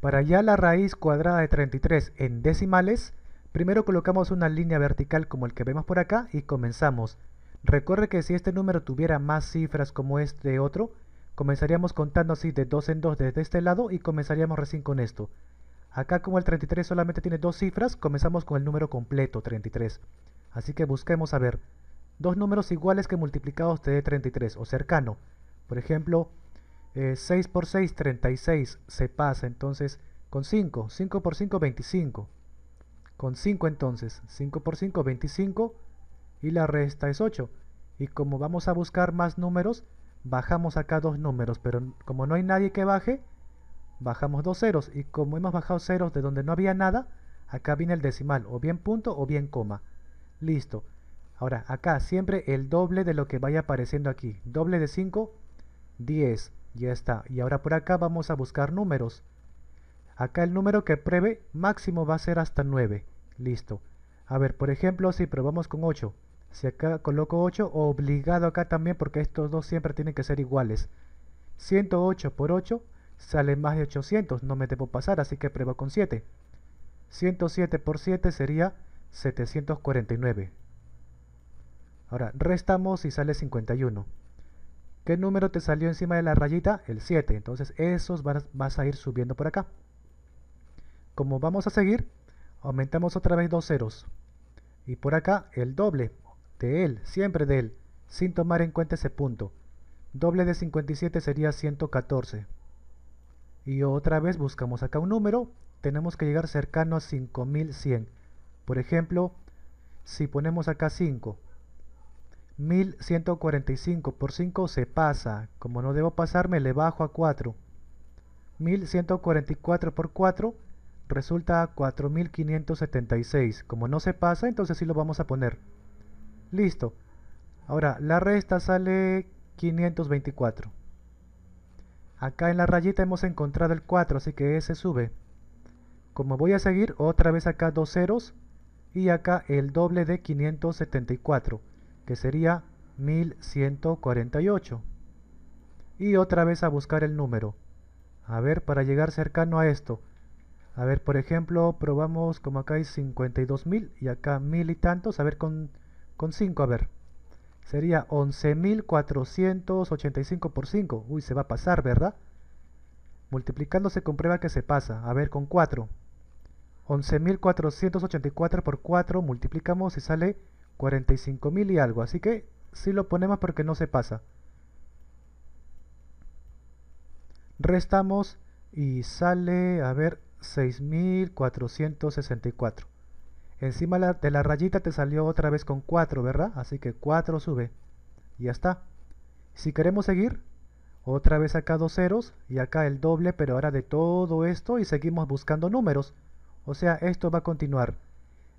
Para hallar la raíz cuadrada de 33 en decimales, primero colocamos una línea vertical como el que vemos por acá y comenzamos. Recorre que si este número tuviera más cifras como este otro, comenzaríamos contando así de 2 en 2 desde este lado y comenzaríamos recién con esto. Acá como el 33 solamente tiene dos cifras, comenzamos con el número completo, 33. Así que busquemos a ver, dos números iguales que multiplicados te 33, o cercano. Por ejemplo, 6 eh, por 6, 36, se pasa entonces con 5, 5 por 5, 25, con 5 entonces, 5 por 5, 25, y la resta es 8, y como vamos a buscar más números, bajamos acá dos números, pero como no hay nadie que baje, bajamos dos ceros, y como hemos bajado ceros de donde no había nada, acá viene el decimal, o bien punto o bien coma, listo, ahora acá siempre el doble de lo que vaya apareciendo aquí, doble de 5, 10, ya está. Y ahora por acá vamos a buscar números. Acá el número que pruebe máximo va a ser hasta 9. Listo. A ver, por ejemplo, si probamos con 8. Si acá coloco 8, obligado acá también porque estos dos siempre tienen que ser iguales. 108 por 8 sale más de 800, no me debo pasar, así que pruebo con 7. 107 por 7 sería 749. Ahora, restamos y sale 51. ¿Qué número te salió encima de la rayita? El 7. Entonces esos vas, a ir subiendo por acá. Como vamos a seguir, aumentamos otra vez dos ceros. Y por acá el doble de él, siempre de él, sin tomar en cuenta ese punto. Doble de 57 sería 114. Y otra vez buscamos acá un número, tenemos que llegar cercano a 5100. Por ejemplo, si ponemos acá 5 1145 por 5 se pasa. Como no debo pasarme, le bajo a 4. 1144 por 4 resulta 4576. Como no se pasa, entonces sí lo vamos a poner. Listo. Ahora, la resta sale 524. Acá en la rayita hemos encontrado el 4, así que ese sube. Como voy a seguir, otra vez acá dos ceros y acá el doble de 574 que sería 1148. Y otra vez a buscar el número. A ver, para llegar cercano a esto. A ver, por ejemplo, probamos como acá hay 52.000 y acá 1.000 y tantos. A ver, con, con 5, a ver. Sería 11.485 por 5. Uy, se va a pasar, ¿verdad? Multiplicándose comprueba que se pasa. A ver, con 4. 11.484 por 4 multiplicamos y sale 45.000 y algo, así que si lo ponemos porque no se pasa. Restamos y sale, a ver, 6.464. Encima de la rayita te salió otra vez con 4, ¿verdad? Así que 4 sube. Ya está. Si queremos seguir, otra vez acá dos ceros y acá el doble, pero ahora de todo esto y seguimos buscando números. O sea, esto va a continuar.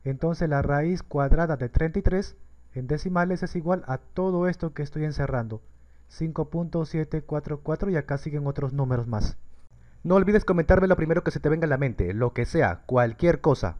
Entonces la raíz cuadrada de 33 en decimales es igual a todo esto que estoy encerrando. 5.744 y acá siguen otros números más. No olvides comentarme lo primero que se te venga a la mente, lo que sea, cualquier cosa.